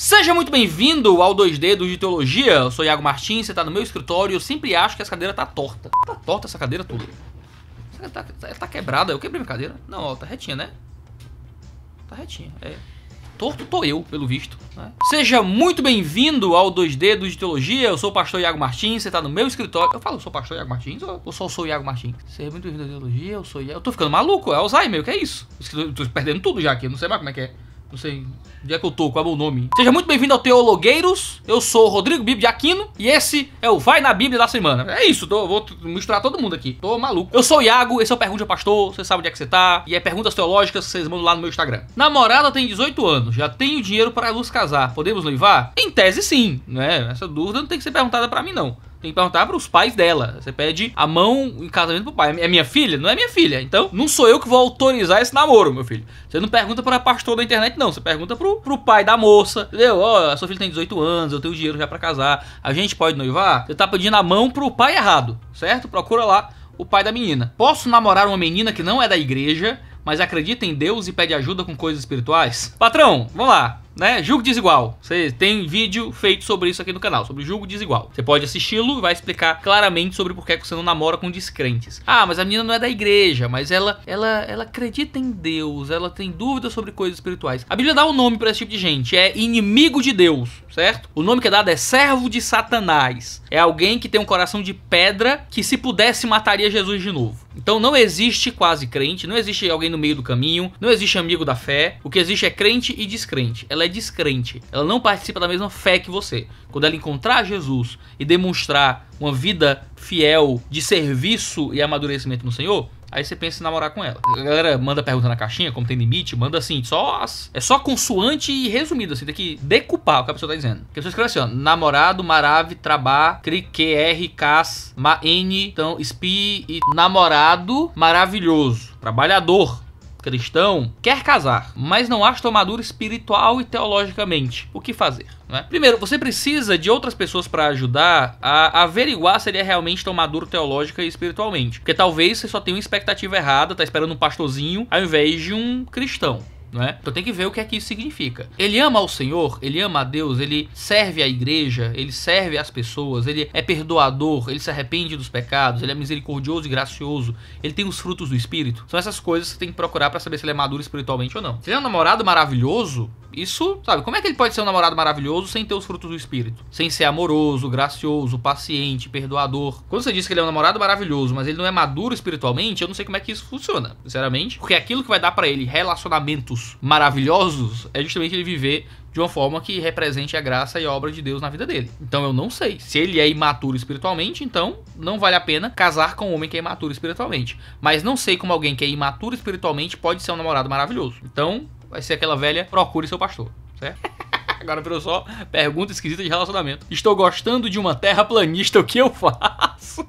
Seja muito bem-vindo ao 2 d do de Teologia. Eu sou Iago Martins, você está no meu escritório e eu sempre acho que essa cadeira tá torta. Tá torta essa cadeira toda. Tá, ela tá, tá, quebrada. Eu quebrei minha cadeira. Não, ó, tá retinha, né? Tá retinha, é. Torto tô eu, pelo visto. Né? Seja muito bem-vindo ao 2 d do de Teologia. Eu sou o pastor Iago Martins, você está no meu escritório. Eu falo, eu sou o pastor Iago Martins ou só sou o Iago Martins? Seja muito bem-vindo de Teologia, eu sou Iago... Eu tô ficando maluco, é Alzheimer, o que é isso? Eu tô perdendo tudo já aqui, não sei mais como é que é. Não sei onde é que eu tô, qual é o meu nome. Seja muito bem-vindo ao Teologueiros. Eu sou o Rodrigo Bibi de Aquino e esse é o Vai na Bíblia da Semana. É isso, tô, vou misturar todo mundo aqui. Tô maluco. Eu sou o Iago, esse é o Pergunta Pastor, você sabe onde é que você tá. E é perguntas teológicas, que vocês mandam lá no meu Instagram. Namorada tem 18 anos, já tenho dinheiro para nos casar. Podemos noivar? Em tese, sim, né? Essa dúvida não tem que ser perguntada para mim, não. Tem que perguntar para os pais dela. Você pede a mão em casamento pro pai. É minha filha? Não é minha filha. Então, não sou eu que vou autorizar esse namoro, meu filho. Você não pergunta para pastor da internet, não. Você pergunta pro, pro pai da moça, entendeu? Ó, oh, sua filha tem 18 anos, eu tenho dinheiro já para casar. A gente pode noivar? Você tá pedindo a mão pro pai errado, certo? Procura lá o pai da menina. Posso namorar uma menina que não é da igreja, mas acredita em Deus e pede ajuda com coisas espirituais? Patrão, vamos lá né? Julgo desigual. Você tem vídeo feito sobre isso aqui no canal, sobre julgo desigual. Você pode assisti-lo e vai explicar claramente sobre por que você não namora com descrentes. Ah, mas a menina não é da igreja, mas ela ela ela acredita em Deus, ela tem dúvidas sobre coisas espirituais. A Bíblia dá um nome para esse tipo de gente, é inimigo de Deus, certo? O nome que é dado é servo de Satanás. É alguém que tem um coração de pedra que se pudesse mataria Jesus de novo. Então não existe quase crente, não existe alguém no meio do caminho, não existe amigo da fé. O que existe é crente e descrente. Ela é é descrente, ela não participa da mesma fé que você. Quando ela encontrar Jesus e demonstrar uma vida fiel de serviço e amadurecimento no Senhor, Aí você pensa em namorar com ela. A galera manda pergunta na caixinha, como tem limite, manda assim, só as, é só consoante e resumido, assim, tem que decupar o que a pessoa tá dizendo. Porque a pessoa escreve assim, ó, namorado, marave, trabá, QR, cas, ma, n, então, spi e namorado maravilhoso, trabalhador, cristão, quer casar, mas não acha maduro espiritual e teologicamente. O que fazer? Né? Primeiro, você precisa de outras pessoas para ajudar a averiguar se ele é realmente tão maduro teológica e espiritualmente. Porque talvez você só tenha uma expectativa errada, tá esperando um pastorzinho ao invés de um cristão. É? Então tem que ver o que é que isso significa. Ele ama o Senhor, ele ama a Deus, ele serve a igreja, ele serve as pessoas, ele é perdoador, ele se arrepende dos pecados, ele é misericordioso e gracioso, ele tem os frutos do Espírito. São essas coisas que você tem que procurar para saber se ele é maduro espiritualmente ou não. Se ele é um namorado maravilhoso, isso, sabe? Como é que ele pode ser um namorado maravilhoso sem ter os frutos do espírito? Sem ser amoroso, gracioso, paciente, perdoador. Quando você diz que ele é um namorado maravilhoso, mas ele não é maduro espiritualmente, eu não sei como é que isso funciona, sinceramente. Porque aquilo que vai dar para ele relacionamentos maravilhosos é justamente ele viver de uma forma que represente a graça e a obra de Deus na vida dele. Então eu não sei. Se ele é imaturo espiritualmente, então não vale a pena casar com um homem que é imaturo espiritualmente. Mas não sei como alguém que é imaturo espiritualmente pode ser um namorado maravilhoso. Então, vai ser aquela velha procure seu pastor, certo? Agora virou só pergunta esquisita de relacionamento. Estou gostando de uma terraplanista, o que eu faço?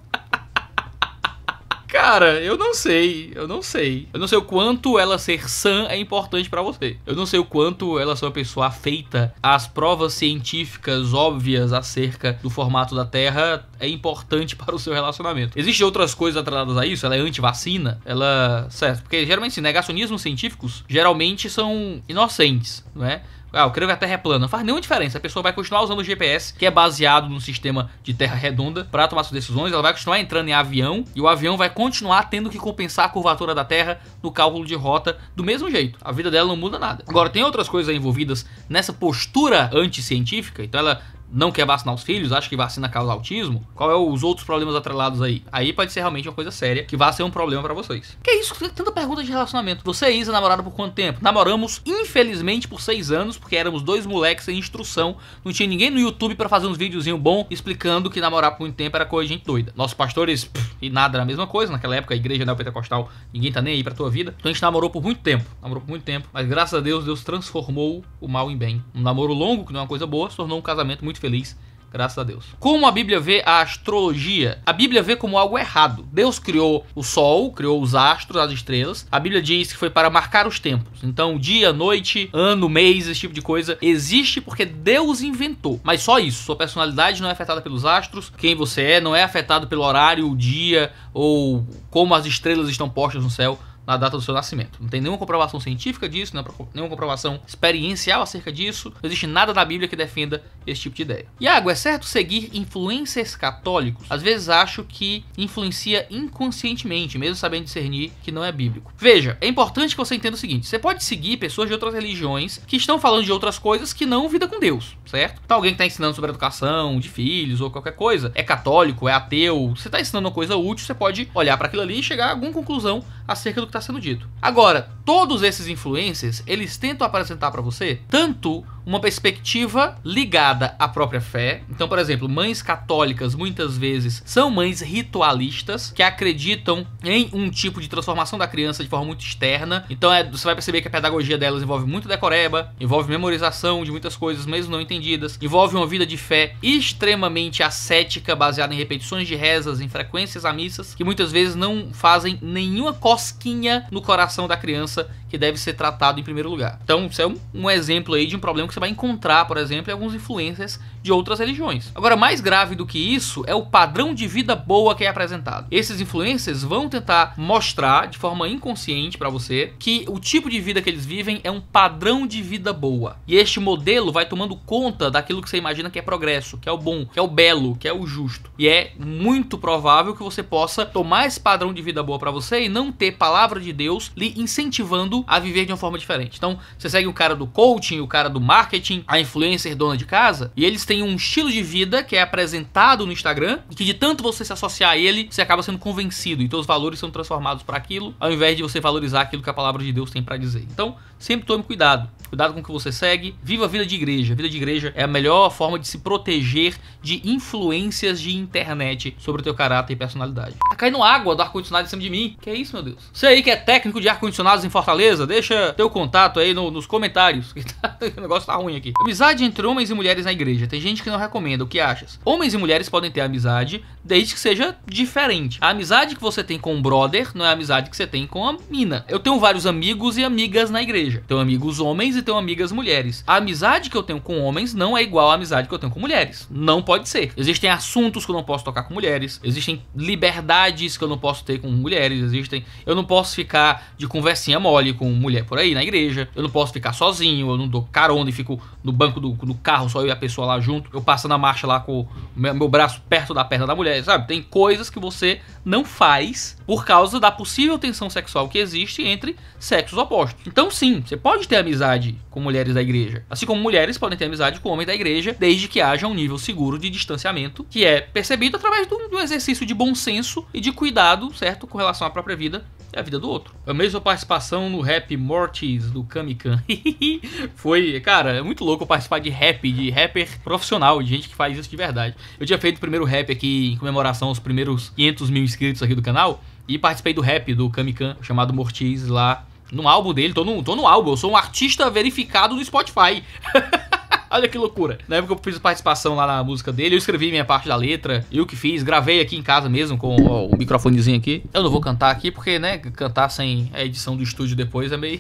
Cara, eu não sei, eu não sei. Eu não sei o quanto ela ser sã é importante para você. Eu não sei o quanto ela ser uma pessoa feita às provas científicas óbvias acerca do formato da Terra é importante para o seu relacionamento. Existem outras coisas atreladas a isso, ela é anti-vacina, ela, certo? Porque geralmente sim, negacionismos científicos geralmente são inocentes, não é? Ah, eu creio que a Terra é plana. Não faz nenhuma diferença. A pessoa vai continuar usando o GPS, que é baseado num sistema de terra redonda, para tomar suas decisões. Ela vai continuar entrando em avião e o avião vai continuar tendo que compensar a curvatura da Terra no cálculo de rota do mesmo jeito. A vida dela não muda nada. Agora, tem outras coisas envolvidas nessa postura anticientífica. Então, ela não quer vacinar os filhos, acha que vacina causa autismo, qual é os outros problemas atrelados aí? Aí pode ser realmente uma coisa séria, que vai ser um problema para vocês. Que é isso? Tanta pergunta de relacionamento. Você é e Isa namoraram por quanto tempo? Namoramos, infelizmente, por seis anos, porque éramos dois moleques sem instrução, não tinha ninguém no YouTube para fazer uns videozinhos bom explicando que namorar por muito tempo era coisa de gente doida. Nossos pastores pff, e nada era a mesma coisa, naquela época a igreja neopentecostal, ninguém tá nem aí pra tua vida. Então a gente namorou por muito tempo, namorou por muito tempo, mas graças a Deus, Deus transformou o mal em bem. Um namoro longo, que não é uma coisa boa, se tornou um casamento muito muito feliz graças a Deus. Como a Bíblia vê a astrologia? A Bíblia vê como algo errado. Deus criou o sol, criou os astros, as estrelas. A Bíblia diz que foi para marcar os tempos. Então, dia, noite, ano, mês, esse tipo de coisa existe porque Deus inventou. Mas só isso. Sua personalidade não é afetada pelos astros. Quem você é não é afetado pelo horário, o dia ou como as estrelas estão postas no céu na data do seu nascimento. Não tem nenhuma comprovação científica disso, nenhuma comprovação experiencial acerca disso, não existe nada na Bíblia que defenda esse tipo de ideia. Iago, é certo seguir influências católicos? Às vezes acho que influencia inconscientemente, mesmo sabendo discernir que não é bíblico. Veja, é importante que você entenda o seguinte: você pode seguir pessoas de outras religiões que estão falando de outras coisas que não vida com Deus, certo? Então alguém que está ensinando sobre educação, de filhos ou qualquer coisa, é católico, é ateu, você está ensinando uma coisa útil, você pode olhar para aquilo ali e chegar a alguma conclusão acerca do que está está sendo dito. Agora, todos esses influencers, eles tentam apresentar para você tanto uma perspectiva ligada à própria fé. Então, por exemplo, mães católicas muitas vezes são mães ritualistas que acreditam em um tipo de transformação da criança de forma muito externa. Então, é, você vai perceber que a pedagogia delas envolve muito decoreba, envolve memorização de muitas coisas mesmo não entendidas, envolve uma vida de fé extremamente ascética, baseada em repetições de rezas, em frequências a missas, que muitas vezes não fazem nenhuma cosquinha no coração da criança que deve ser tratado em primeiro lugar. Então, isso é um, um exemplo aí de um problema que você vai encontrar, por exemplo, alguns influencers de outras religiões. Agora, mais grave do que isso é o padrão de vida boa que é apresentado. Esses influencers vão tentar mostrar de forma inconsciente para você que o tipo de vida que eles vivem é um padrão de vida boa. E este modelo vai tomando conta daquilo que você imagina que é progresso, que é o bom, que é o belo, que é o justo. E é muito provável que você possa tomar esse padrão de vida boa para você e não ter palavra de Deus lhe incentivando a viver de uma forma diferente. Então, você segue o cara do coaching, o cara do marketing, a influencer dona de casa, e eles têm tem um estilo de vida que é apresentado no Instagram e que de tanto você se associar a ele, você acaba sendo convencido. Então os valores são transformados para aquilo, ao invés de você valorizar aquilo que a palavra de Deus tem para dizer. Então, sempre tome cuidado cuidado com o que você segue. Viva a vida de igreja. Vida de igreja é a melhor forma de se proteger de influências de internet sobre o teu caráter e personalidade. Tá caindo água do ar-condicionado em cima de mim. Que é isso, meu Deus? Você aí que é técnico de ar-condicionados em Fortaleza, deixa teu contato aí no, nos comentários. Que tá, o negócio tá ruim aqui. Amizade entre homens e mulheres na igreja. Tem gente que não recomenda. O que achas? Homens e mulheres podem ter amizade desde que seja diferente. A amizade que você tem com um brother não é a amizade que você tem com a mina. Eu tenho vários amigos e amigas na igreja. Tenho amigos homens e tenho amigas mulheres. A amizade que eu tenho com homens não é igual à amizade que eu tenho com mulheres. Não pode ser. Existem assuntos que eu não posso tocar com mulheres, existem liberdades que eu não posso ter com mulheres, existem. Eu não posso ficar de conversinha mole com mulher por aí na igreja, eu não posso ficar sozinho, eu não dou carona e fico no banco do, do carro só eu e a pessoa lá junto, eu passo na marcha lá com meu, braço perto da perna da mulher, sabe? Tem coisas que você não faz por causa da possível tensão sexual que existe entre sexos opostos. Então, sim, você pode ter amizade com mulheres da igreja, assim como mulheres podem ter amizade com homens da igreja, desde que haja um nível seguro de distanciamento, que é percebido através de um exercício de bom senso e de cuidado, certo, com relação à própria vida é a vida do outro. a mesma participação no rap Mortis do Kamikan. Foi, cara, é muito louco participar de rap, de rapper profissional, de gente que faz isso de verdade. Eu tinha feito o primeiro rap aqui em comemoração aos primeiros 500 mil inscritos aqui do canal. E participei do rap do Kamikan, chamado Mortis, lá no álbum dele. Tô no, tô no álbum, eu sou um artista verificado no Spotify. Olha que loucura. Na época eu fiz participação lá na música dele, eu escrevi minha parte da letra, eu que fiz, gravei aqui em casa mesmo com ó, o microfonezinho aqui. Eu não vou cantar aqui porque, né, cantar sem a edição do estúdio depois é meio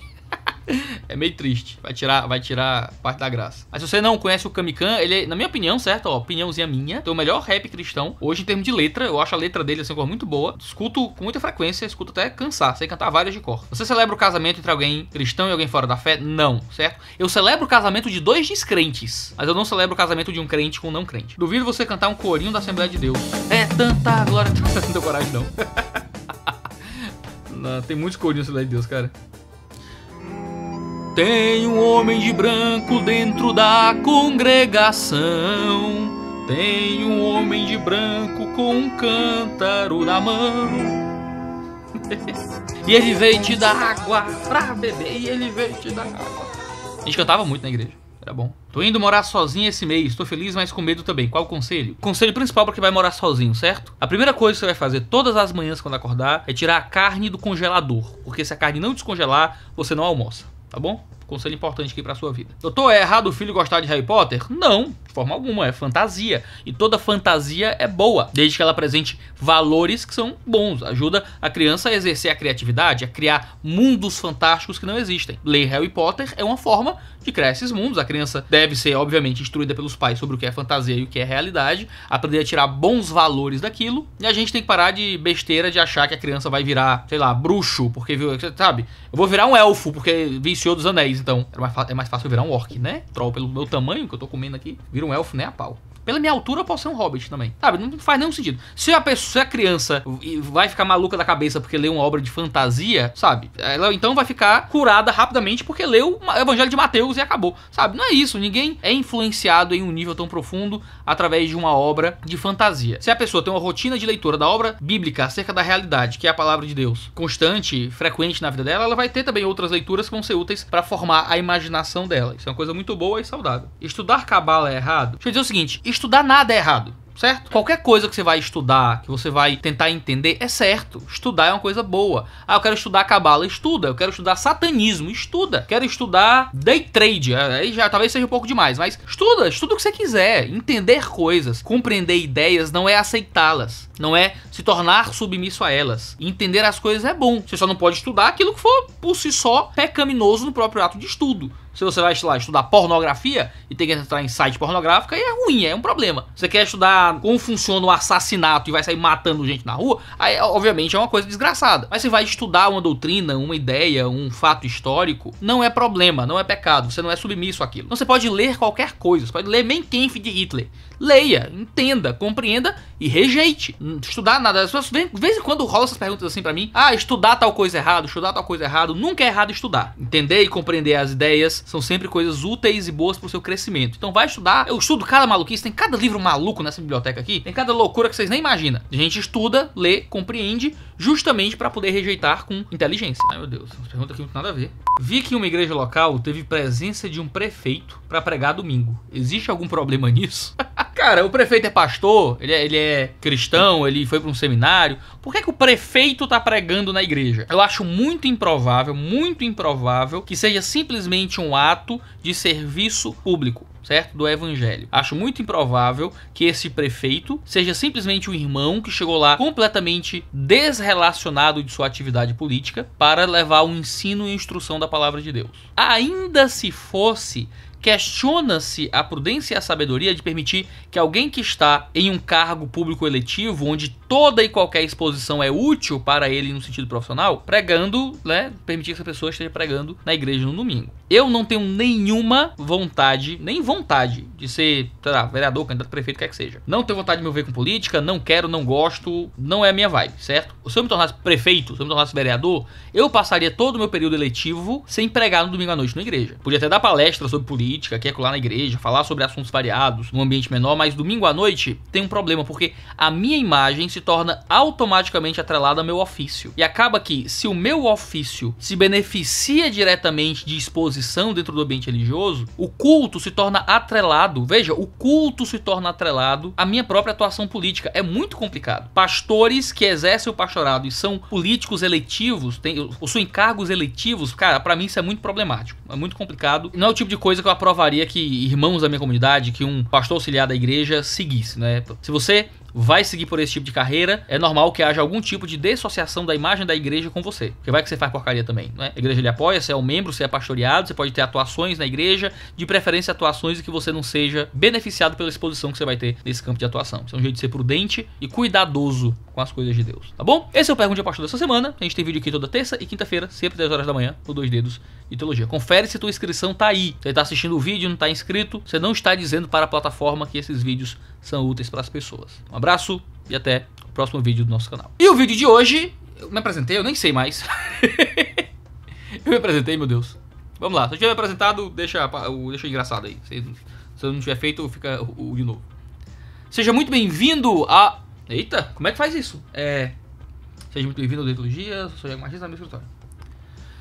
é meio triste. Vai tirar, vai tirar parte da graça. Mas se você não conhece o Kamikan, ele, é, na minha opinião, certo? Ó, opiniãozinha minha, tem o melhor rap cristão hoje em termos de letra. Eu acho a letra dele assim, muito boa. Escuto com muita frequência, escuto até cansar, sei cantar várias de cor. Você celebra o casamento entre alguém cristão e alguém fora da fé? Não, certo? Eu celebro o casamento de dois descrentes, mas eu não celebro o casamento de um crente com um não crente. Duvido você cantar um corinho da Assembleia de Deus. É tanta glória, não tenho coragem não. não tem muitos corinhos da Assembleia de Deus, cara. Tem um homem de branco dentro da congregação. Tem um homem de branco com um cântaro na mão. e ele veio te dar água pra beber. E ele veio te dar água. A gente cantava muito na igreja. Era bom. Tô indo morar sozinho esse mês. Tô feliz, mas com medo também. Qual o conselho? Conselho principal para quem vai morar sozinho, certo? A primeira coisa que você vai fazer todas as manhãs quando acordar é tirar a carne do congelador. Porque se a carne não descongelar, você não almoça tá bom? Conselho importante aqui pra sua vida. Doutor, é errado o filho gostar de Harry Potter? Não, de forma alguma, é fantasia. E toda fantasia é boa, desde que ela apresente valores que são bons. Ajuda a criança a exercer a criatividade, a criar mundos fantásticos que não existem. Ler Harry Potter é uma forma de criar esses mundos. A criança deve ser, obviamente, instruída pelos pais sobre o que é fantasia e o que é realidade, aprender a tirar bons valores daquilo. E a gente tem que parar de besteira de achar que a criança vai virar, sei lá, bruxo, porque viu, sabe? Eu vou virar um elfo, porque vi Senhor dos Anéis, então é mais, é mais fácil virar um orc, né? Troll pelo meu tamanho que eu tô comendo aqui. Vira um elfo nem a pau. Pela minha altura, eu posso ser um hobbit também. Sabe? Não faz nenhum sentido. Se a pessoa, se a criança vai ficar maluca da cabeça porque leu uma obra de fantasia, sabe? Ela então vai ficar curada rapidamente porque leu o Evangelho de Mateus e acabou. Sabe? Não é isso. Ninguém é influenciado em um nível tão profundo através de uma obra de fantasia. Se a pessoa tem uma rotina de leitura da obra bíblica acerca da realidade, que é a palavra de Deus, constante, frequente na vida dela, ela vai ter também outras leituras que vão ser úteis para formar a imaginação dela. Isso é uma coisa muito boa e saudável. Estudar cabala é errado? Deixa eu dizer o seguinte: Estudar nada é errado certo? Qualquer coisa que você vai estudar, que você vai tentar entender, é certo. Estudar é uma coisa boa. Ah, eu quero estudar cabala, estuda. Eu quero estudar satanismo, estuda. Quero estudar day trade, é, aí já talvez seja um pouco demais, mas estuda, estuda o que você quiser. Entender coisas, compreender ideias não é aceitá-las, não é se tornar submisso a elas. Entender as coisas é bom. Você só não pode estudar aquilo que for por si só pecaminoso no próprio ato de estudo. Se você vai lá estudar pornografia e tem que entrar em site pornográfico, aí é ruim, é um problema. Você quer estudar como funciona o assassinato e vai sair matando gente na rua, aí obviamente é uma coisa desgraçada. Mas você vai estudar uma doutrina, uma ideia, um fato histórico, não é problema, não é pecado, você não é submisso àquilo. Então você pode ler qualquer coisa, você pode ler Mein Kampf de Hitler. Leia, entenda, compreenda e rejeite. Estudar nada. As pessoas, de vez em quando rola essas perguntas assim para mim. Ah, estudar tal coisa errado, estudar tal coisa errado. Nunca é errado estudar. Entender e compreender as ideias são sempre coisas úteis e boas pro seu crescimento. Então vai estudar. Eu estudo cada maluquice, tem cada livro maluco nessa biblioteca aqui, tem cada loucura que vocês nem imaginam. A gente estuda, lê, compreende, justamente para poder rejeitar com inteligência. Ai meu Deus, pergunta aqui não tem nada a ver. Vi que uma igreja local teve presença de um prefeito para pregar domingo. Existe algum problema nisso? Cara, o prefeito é pastor, ele é, ele é cristão, ele foi para um seminário. Por que, é que o prefeito tá pregando na igreja? Eu acho muito improvável, muito improvável que seja simplesmente um ato de serviço público certo? Do evangelho. Acho muito improvável que esse prefeito seja simplesmente um irmão que chegou lá completamente desrelacionado de sua atividade política para levar o ensino e instrução da palavra de Deus. Ainda se fosse, Questiona-se a prudência e a sabedoria de permitir que alguém que está em um cargo público eletivo, onde toda e qualquer exposição é útil para ele no sentido profissional, pregando, né, permitir que essa pessoa esteja pregando na igreja no domingo. Eu não tenho nenhuma vontade, nem vontade de ser, sei lá, vereador, candidato, prefeito, quer que seja. Não tenho vontade de me envolver com política, não quero, não gosto, não é a minha vibe, certo? Se eu me tornasse prefeito, se eu me tornasse vereador, eu passaria todo o meu período eletivo sem pregar no domingo à noite na igreja. Podia até dar palestra sobre política, que é colar na igreja, falar sobre assuntos variados, num ambiente menor, mas domingo à noite tem um problema, porque a minha imagem se torna automaticamente atrelada ao meu ofício. E acaba que, se o meu ofício se beneficia diretamente de exposição, transição dentro do ambiente religioso, o culto se torna atrelado. Veja, o culto se torna atrelado à minha própria atuação política. É muito complicado. Pastores que exercem o pastorado e são políticos eletivos, têm, ou são encargos eletivos, cara, para mim isso é muito problemático. É muito complicado. Não é o tipo de coisa que eu aprovaria que irmãos da minha comunidade, que um pastor auxiliar da igreja seguisse, né? Se você vai seguir por esse tipo de carreira, é normal que haja algum tipo de dissociação da imagem da igreja com você. Porque vai que você faz porcaria também, né? A igreja lhe apoia, você é um membro, você é pastoreado, você pode ter atuações na igreja, de preferência atuações em que você não seja beneficiado pela exposição que você vai ter nesse campo de atuação. Isso é um jeito de ser prudente e cuidadoso com as coisas de Deus, tá bom? Esse é o Pergunte a Pastor dessa semana. A gente tem vídeo aqui toda terça e quinta-feira, sempre 10 horas da manhã, no Dois Dedos e Teologia. Confere se tua inscrição tá aí. Você tá assistindo o vídeo, não tá inscrito, você não está dizendo para a plataforma que esses vídeos são úteis para as pessoas. Um abraço e até o próximo vídeo do nosso canal. E o vídeo de hoje, eu me apresentei, eu nem sei mais. eu me apresentei, meu Deus. Vamos lá, se eu tiver apresentado, deixa, deixa engraçado aí. Se, eu não tiver feito, fica o de novo. Seja muito bem-vindo a Eita, como é que faz isso? É. Seja muito bem-vindo ao Deitologia, sou Diego Martins, da minha escritório.